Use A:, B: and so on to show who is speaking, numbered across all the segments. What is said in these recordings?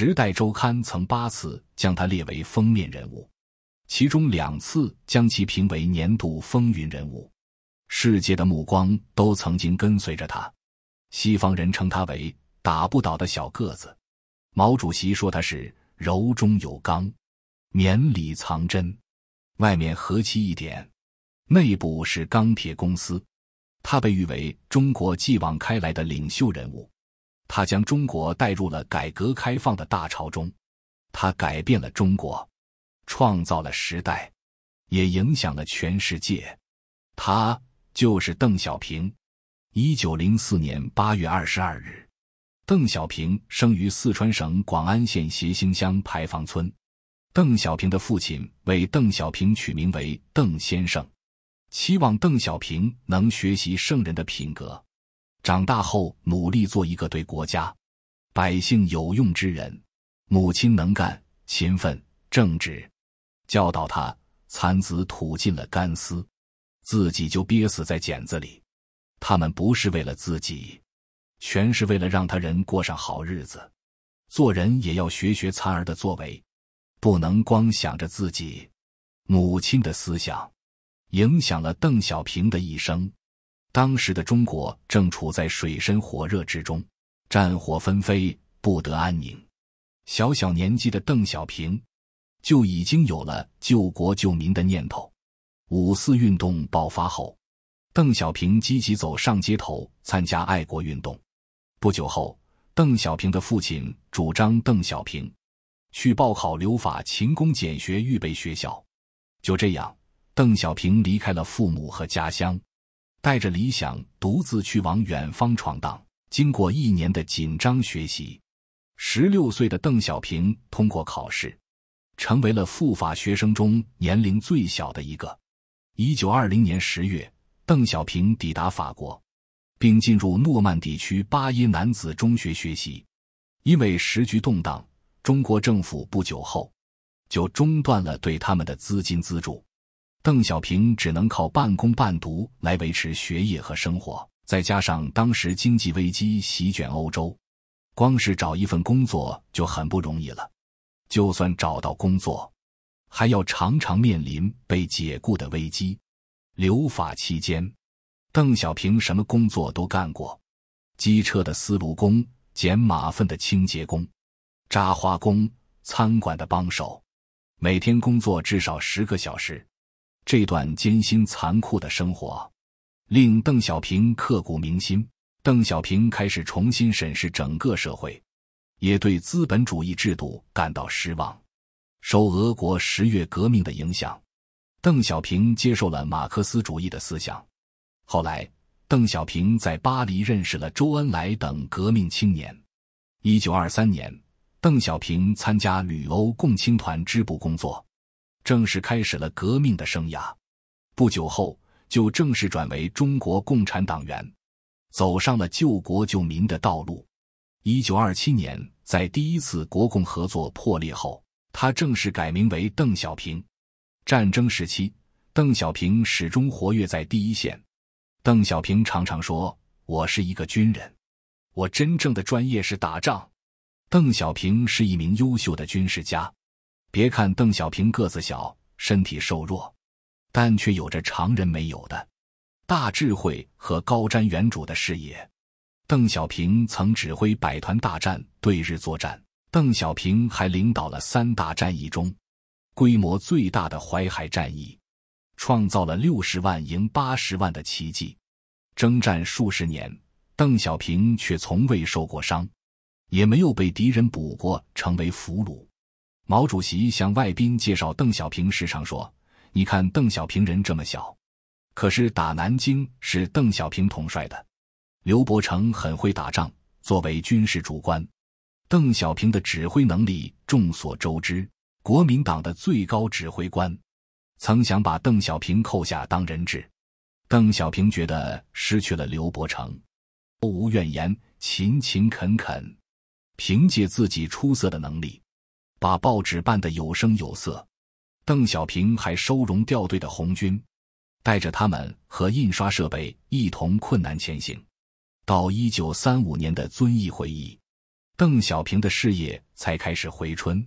A: 《时代周刊》曾八次将他列为封面人物，其中两次将其评为年度风云人物。世界的目光都曾经跟随着他。西方人称他为“打不倒的小个子”，毛主席说他是“柔中有刚，绵里藏针”，外面和气一点，内部是钢铁公司。他被誉为中国继往开来的领袖人物。他将中国带入了改革开放的大潮中，他改变了中国，创造了时代，也影响了全世界。他就是邓小平。一九零四年八月二十二日，邓小平生于四川省广安县协兴乡牌坊村。邓小平的父亲为邓小平取名为邓先生，期望邓小平能学习圣人的品格。长大后，努力做一个对国家、百姓有用之人。母亲能干、勤奋、正直，教导他：蚕子吐尽了干丝，自己就憋死在茧子里。他们不是为了自己，全是为了让他人过上好日子。做人也要学学蚕儿的作为，不能光想着自己。母亲的思想影响了邓小平的一生。当时的中国正处在水深火热之中，战火纷飞，不得安宁。小小年纪的邓小平就已经有了救国救民的念头。五四运动爆发后，邓小平积极走上街头，参加爱国运动。不久后，邓小平的父亲主张邓小平去报考留法勤工俭学预备学校。就这样，邓小平离开了父母和家乡。带着理想，独自去往远方闯荡。经过一年的紧张学习，十六岁的邓小平通过考试，成为了赴法学生中年龄最小的一个。一九二零年十月，邓小平抵达法国，并进入诺曼底区巴耶男子中学学习。因为时局动荡，中国政府不久后就中断了对他们的资金资助。邓小平只能靠半工半读来维持学业和生活，再加上当时经济危机席卷欧洲，光是找一份工作就很不容易了。就算找到工作，还要常常面临被解雇的危机。留法期间，邓小平什么工作都干过：机车的司炉工、捡马粪的清洁工、扎花工、餐馆的帮手，每天工作至少十个小时。这段艰辛残酷的生活，令邓小平刻骨铭心。邓小平开始重新审视整个社会，也对资本主义制度感到失望。受俄国十月革命的影响，邓小平接受了马克思主义的思想。后来，邓小平在巴黎认识了周恩来等革命青年。一九二三年，邓小平参加旅欧共青团支部工作。正式开始了革命的生涯，不久后就正式转为中国共产党员，走上了救国救民的道路。一九二七年，在第一次国共合作破裂后，他正式改名为邓小平。战争时期，邓小平始终活跃在第一线。邓小平常常说：“我是一个军人，我真正的专业是打仗。”邓小平是一名优秀的军事家。别看邓小平个子小，身体瘦弱，但却有着常人没有的大智慧和高瞻远瞩的视野。邓小平曾指挥百团大战对日作战，邓小平还领导了三大战役中规模最大的淮海战役，创造了六十万赢八十万的奇迹。征战数十年，邓小平却从未受过伤，也没有被敌人捕过，成为俘虏。毛主席向外宾介绍邓小平时常说：“你看邓小平人这么小，可是打南京是邓小平统帅的。刘伯承很会打仗，作为军事主官，邓小平的指挥能力众所周知。国民党的最高指挥官曾想把邓小平扣下当人质，邓小平觉得失去了刘伯承，毫无怨言，勤勤恳恳，凭借自己出色的能力。”把报纸办得有声有色，邓小平还收容掉队的红军，带着他们和印刷设备一同困难前行。到一九三五年的遵义会议，邓小平的事业才开始回春。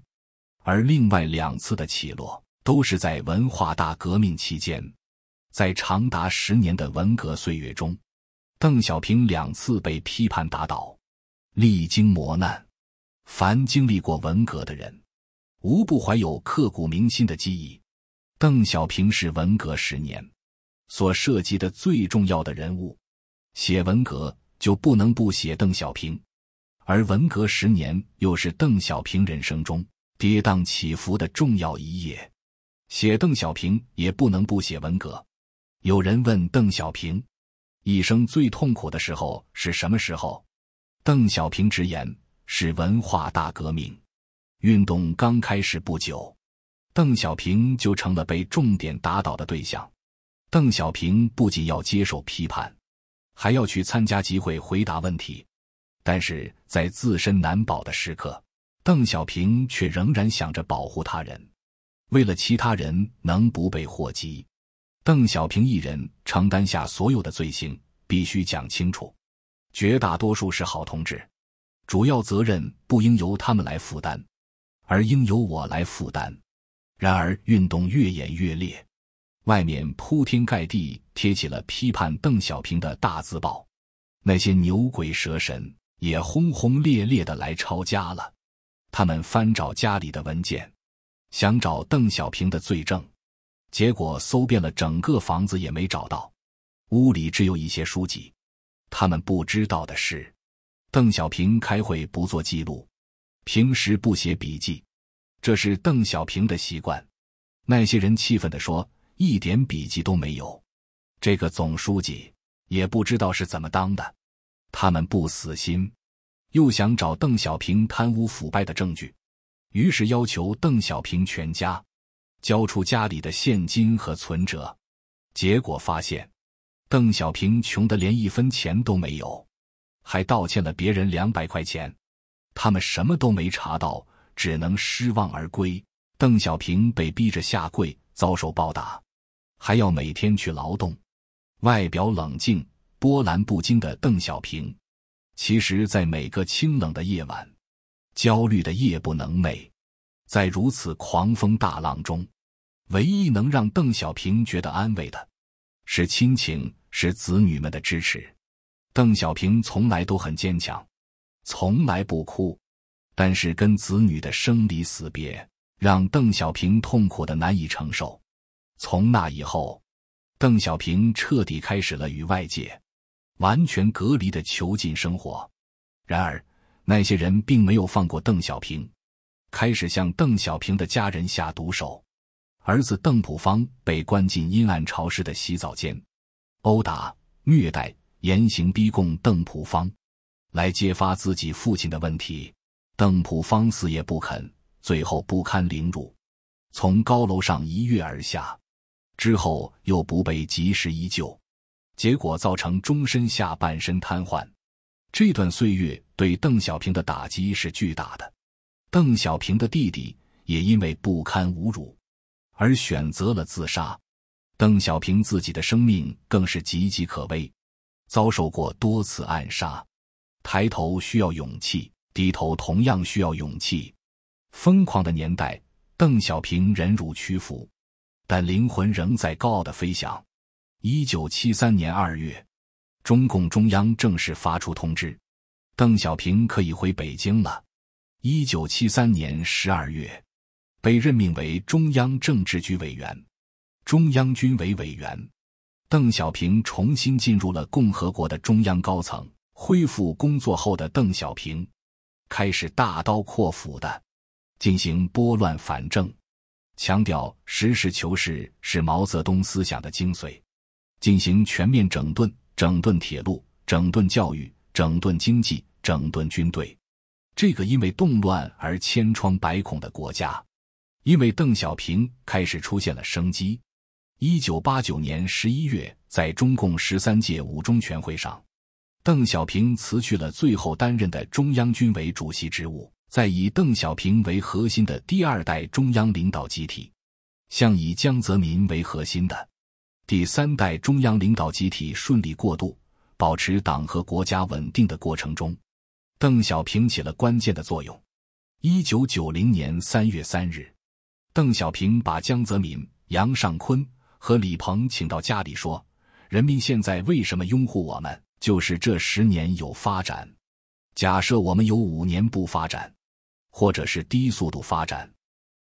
A: 而另外两次的起落，都是在文化大革命期间。在长达十年的文革岁月中，邓小平两次被批判打倒，历经磨难。凡经历过文革的人。无不怀有刻骨铭心的记忆。邓小平是文革十年所涉及的最重要的人物，写文革就不能不写邓小平，而文革十年又是邓小平人生中跌宕起伏的重要一页，写邓小平也不能不写文革。有人问邓小平，一生最痛苦的时候是什么时候？邓小平直言是文化大革命。运动刚开始不久，邓小平就成了被重点打倒的对象。邓小平不仅要接受批判，还要去参加集会回答问题。但是在自身难保的时刻，邓小平却仍然想着保护他人。为了其他人能不被祸及，邓小平一人承担下所有的罪行，必须讲清楚。绝大多数是好同志，主要责任不应由他们来负担。而应由我来负担。然而，运动越演越烈，外面铺天盖地贴起了批判邓小平的大字报，那些牛鬼蛇神也轰轰烈烈的来抄家了。他们翻找家里的文件，想找邓小平的罪证，结果搜遍了整个房子也没找到，屋里只有一些书籍。他们不知道的是，邓小平开会不做记录。平时不写笔记，这是邓小平的习惯。那些人气愤的说：“一点笔记都没有，这个总书记也不知道是怎么当的。”他们不死心，又想找邓小平贪污腐败的证据，于是要求邓小平全家交出家里的现金和存折。结果发现，邓小平穷的连一分钱都没有，还倒欠了别人两百块钱。他们什么都没查到，只能失望而归。邓小平被逼着下跪，遭受暴打，还要每天去劳动。外表冷静、波澜不惊的邓小平，其实，在每个清冷的夜晚，焦虑的夜不能寐。在如此狂风大浪中，唯一能让邓小平觉得安慰的，是亲情，是子女们的支持。邓小平从来都很坚强。从来不哭，但是跟子女的生离死别让邓小平痛苦的难以承受。从那以后，邓小平彻底开始了与外界完全隔离的囚禁生活。然而，那些人并没有放过邓小平，开始向邓小平的家人下毒手。儿子邓普方被关进阴暗潮湿的洗澡间，殴打、虐待、严刑逼供邓普方。来揭发自己父亲的问题，邓普方死也不肯，最后不堪凌辱，从高楼上一跃而下，之后又不被及时医救，结果造成终身下半身瘫痪。这段岁月对邓小平的打击是巨大的，邓小平的弟弟也因为不堪侮辱而选择了自杀，邓小平自己的生命更是岌岌可危，遭受过多次暗杀。抬头需要勇气，低头同样需要勇气。疯狂的年代，邓小平忍辱屈服，但灵魂仍在高傲的飞翔。一九七三年二月，中共中央正式发出通知，邓小平可以回北京了。一九七三年十二月，被任命为中央政治局委员、中央军委委员，邓小平重新进入了共和国的中央高层。恢复工作后的邓小平，开始大刀阔斧的进行拨乱反正，强调实事求是是毛泽东思想的精髓，进行全面整顿，整顿铁路，整顿教育，整顿经济，整顿军队。这个因为动乱而千疮百孔的国家，因为邓小平开始出现了生机。一九八九年十一月，在中共十三届五中全会上。邓小平辞去了最后担任的中央军委主席职务，在以邓小平为核心的第二代中央领导集体向以江泽民为核心的第三代中央领导集体顺利过渡、保持党和国家稳定的过程中，邓小平起了关键的作用。一九九零年三月三日，邓小平把江泽民、杨尚昆和李鹏请到家里说：“人民现在为什么拥护我们？”就是这十年有发展，假设我们有五年不发展，或者是低速度发展，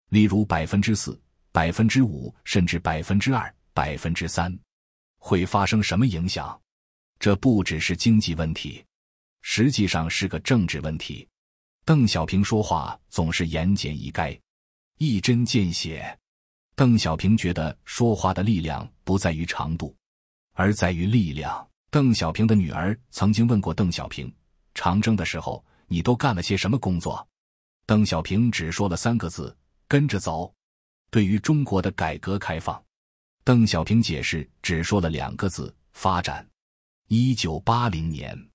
A: 例如百分之四、百分之五，甚至百分之二、百分之三，会发生什么影响？这不只是经济问题，实际上是个政治问题。邓小平说话总是言简意赅，一针见血。邓小平觉得说话的力量不在于长度，而在于力量。邓小平的女儿曾经问过邓小平：“长征的时候，你都干了些什么工作？”邓小平只说了三个字：“跟着走。”对于中国的改革开放，邓小平解释只说了两个字：“发展。”1980 年，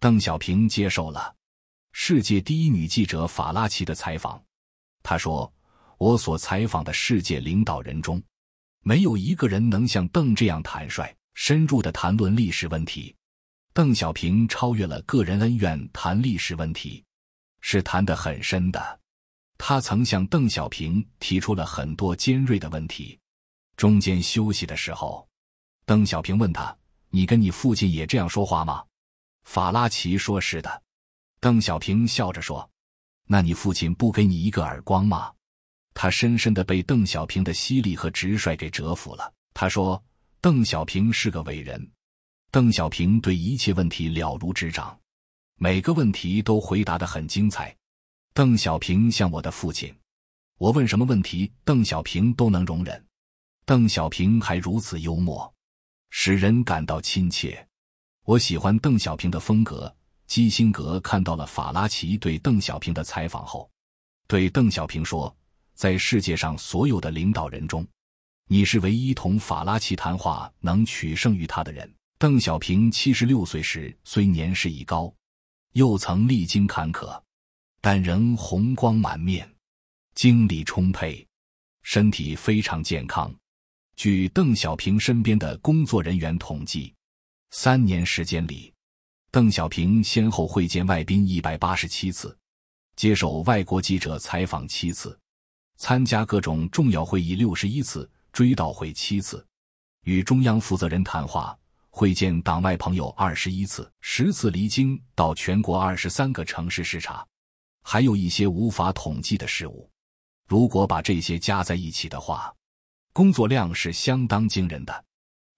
A: 邓小平接受了世界第一女记者法拉奇的采访，他说：“我所采访的世界领导人中，没有一个人能像邓这样坦率。”深入的谈论历史问题，邓小平超越了个人恩怨谈历史问题，是谈得很深的。他曾向邓小平提出了很多尖锐的问题。中间休息的时候，邓小平问他：“你跟你父亲也这样说话吗？”法拉奇说：“是的。”邓小平笑着说：“那你父亲不给你一个耳光吗？”他深深的被邓小平的犀利和直率给折服了。他说。邓小平是个伟人，邓小平对一切问题了如指掌，每个问题都回答的很精彩。邓小平像我的父亲，我问什么问题，邓小平都能容忍。邓小平还如此幽默，使人感到亲切。我喜欢邓小平的风格。基辛格看到了法拉奇对邓小平的采访后，对邓小平说：“在世界上所有的领导人中。”你是唯一同法拉奇谈话能取胜于他的人。邓小平七十六岁时，虽年事已高，又曾历经坎坷，但仍红光满面，精力充沛，身体非常健康。据邓小平身边的工作人员统计，三年时间里，邓小平先后会见外宾一百八十七次，接受外国记者采访七次，参加各种重要会议六十一次。追悼会七次，与中央负责人谈话，会见党外朋友二十一次，十次离京到全国二十三个城市视察，还有一些无法统计的事物。如果把这些加在一起的话，工作量是相当惊人的。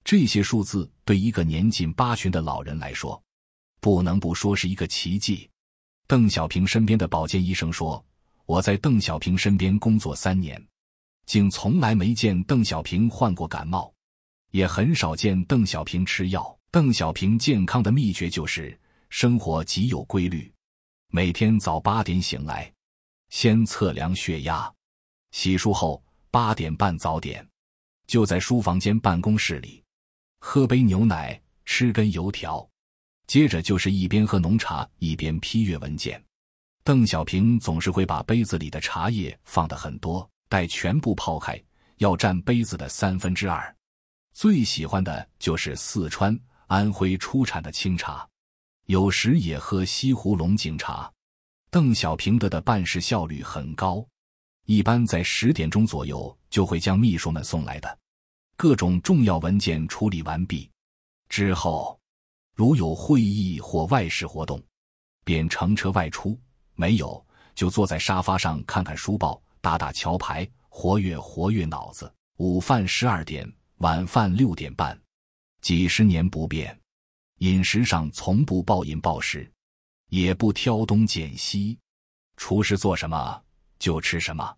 A: 这些数字对一个年近八旬的老人来说，不能不说是一个奇迹。邓小平身边的保健医生说：“我在邓小平身边工作三年。”竟从来没见邓小平患过感冒，也很少见邓小平吃药。邓小平健康的秘诀就是生活极有规律，每天早八点醒来，先测量血压，洗漱后八点半早点就在书房间办公室里，喝杯牛奶，吃根油条，接着就是一边喝浓茶一边批阅文件。邓小平总是会把杯子里的茶叶放得很多。再全部泡开，要占杯子的三分之二。最喜欢的就是四川、安徽出产的清茶，有时也喝西湖龙井茶。邓小平的的办事效率很高，一般在十点钟左右就会将秘书们送来的各种重要文件处理完毕。之后，如有会议或外事活动，便乘车外出；没有，就坐在沙发上看看书报。打打桥牌，活跃活跃脑子。午饭十二点，晚饭六点半，几十年不变。饮食上从不暴饮暴食，也不挑东拣西，厨师做什么就吃什么。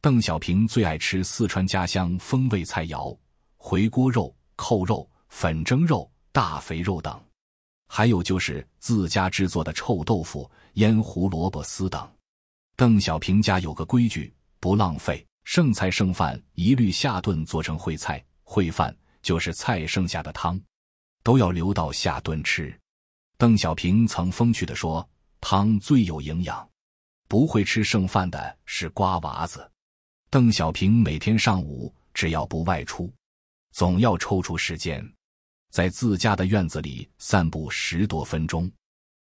A: 邓小平最爱吃四川家乡风味菜肴，回锅肉、扣肉、粉蒸肉、大肥肉等，还有就是自家制作的臭豆腐、腌胡萝卜丝等。邓小平家有个规矩。不浪费剩菜剩饭，一律下顿做成烩菜、烩饭，就是菜剩下的汤，都要留到下顿吃。邓小平曾风趣的说：“汤最有营养，不会吃剩饭的是瓜娃子。”邓小平每天上午只要不外出，总要抽出时间，在自家的院子里散步十多分钟。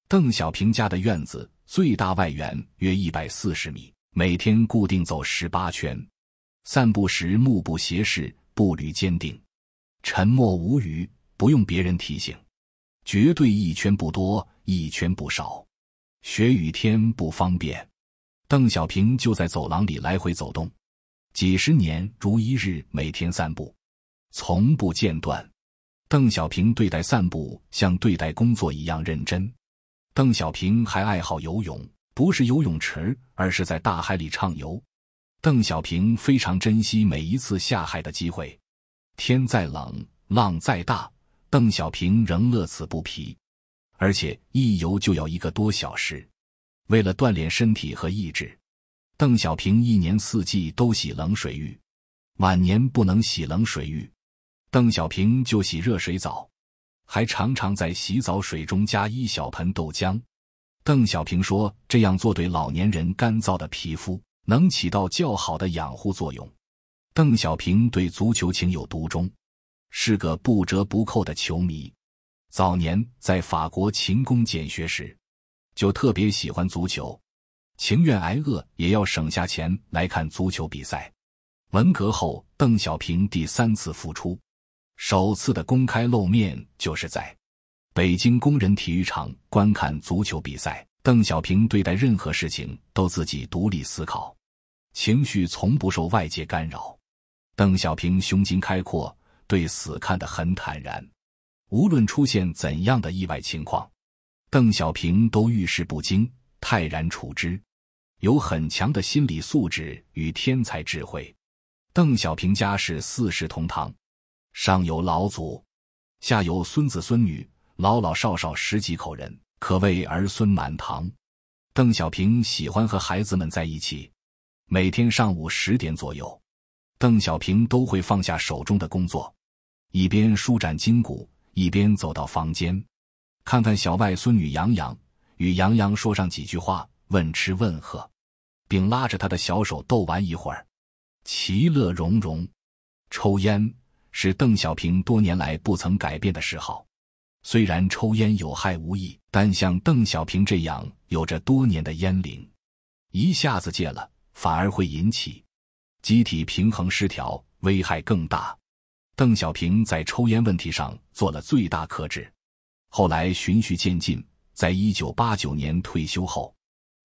A: 邓小平家的院子最大外圆约一百四十米。每天固定走十八圈，散步时目不斜视，步履坚定，沉默无语，不用别人提醒，绝对一圈不多，一圈不少。雪雨天不方便，邓小平就在走廊里来回走动，几十年如一日，每天散步，从不间断。邓小平对待散步像对待工作一样认真。邓小平还爱好游泳。不是游泳池，而是在大海里畅游。邓小平非常珍惜每一次下海的机会，天再冷，浪再大，邓小平仍乐此不疲。而且一游就要一个多小时。为了锻炼身体和意志，邓小平一年四季都洗冷水浴。晚年不能洗冷水浴，邓小平就洗热水澡，还常常在洗澡水中加一小盆豆浆。邓小平说：“这样做对老年人干燥的皮肤能起到较好的养护作用。”邓小平对足球情有独钟，是个不折不扣的球迷。早年在法国勤工俭学时，就特别喜欢足球，情愿挨饿也要省下钱来看足球比赛。文革后，邓小平第三次复出，首次的公开露面就是在。北京工人体育场观看足球比赛。邓小平对待任何事情都自己独立思考，情绪从不受外界干扰。邓小平胸襟开阔，对死看得很坦然。无论出现怎样的意外情况，邓小平都遇事不惊，泰然处之，有很强的心理素质与天才智慧。邓小平家是四世同堂，上有老祖，下有孙子孙女。老老少少十几口人，可谓儿孙满堂。邓小平喜欢和孩子们在一起。每天上午十点左右，邓小平都会放下手中的工作，一边舒展筋骨，一边走到房间，看看小外孙女杨洋，与杨洋说上几句话，问吃问喝，并拉着他的小手逗玩一会儿，其乐融融。抽烟是邓小平多年来不曾改变的嗜好。虽然抽烟有害无益，但像邓小平这样有着多年的烟龄，一下子戒了反而会引起机体平衡失调，危害更大。邓小平在抽烟问题上做了最大克制，后来循序渐进，在一九八九年退休后，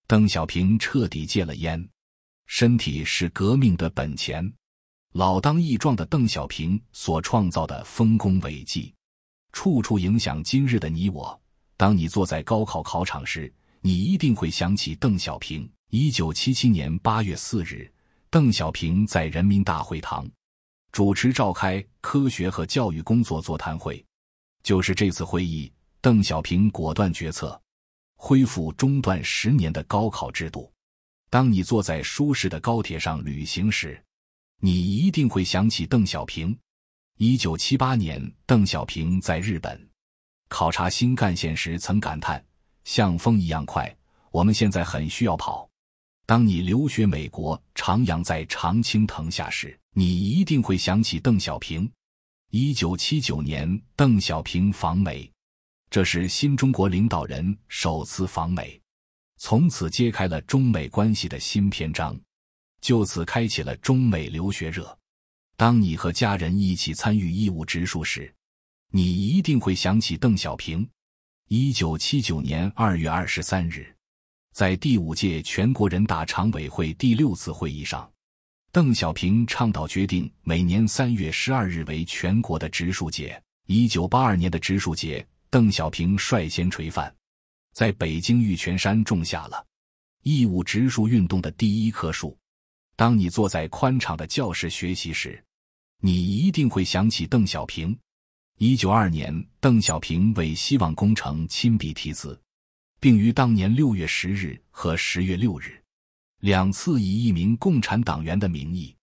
A: 邓小平彻底戒了烟。身体是革命的本钱，老当益壮的邓小平所创造的丰功伟绩。处处影响今日的你我。当你坐在高考考场时，你一定会想起邓小平。一九七七年八月四日，邓小平在人民大会堂主持召开科学和教育工作座谈会。就是这次会议，邓小平果断决策恢复中断十年的高考制度。当你坐在舒适的高铁上旅行时，你一定会想起邓小平。一九七八年，邓小平在日本考察新干线时曾感叹：“像风一样快，我们现在很需要跑。”当你留学美国，徜徉在常青藤下时，你一定会想起邓小平。一九七九年，邓小平访美，这是新中国领导人首次访美，从此揭开了中美关系的新篇章，就此开启了中美留学热。当你和家人一起参与义务植树时，你一定会想起邓小平。一九七九年二月二十三日，在第五届全国人大常委会第六次会议上，邓小平倡导决定每年三月十二日为全国的植树节。一九八二年的植树节，邓小平率先垂范，在北京玉泉山种下了义务植树运动的第一棵树。当你坐在宽敞的教室学习时，你一定会想起邓小平。一九二年，邓小平为希望工程亲笔题词，并于当年六月十日和十月六日两次以一名共产党员的名义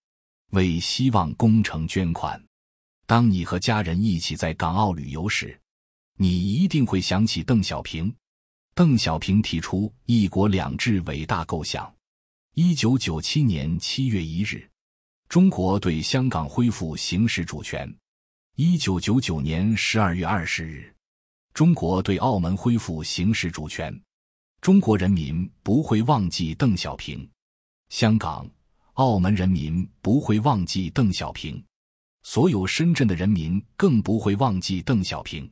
A: 为希望工程捐款。当你和家人一起在港澳旅游时，你一定会想起邓小平。邓小平提出“一国两制”伟大构想。一九九七年七月一日。中国对香港恢复行使主权，一九九九年十二月二十日，中国对澳门恢复行使主权。中国人民不会忘记邓小平，香港、澳门人民不会忘记邓小平，所有深圳的人民更不会忘记邓小平。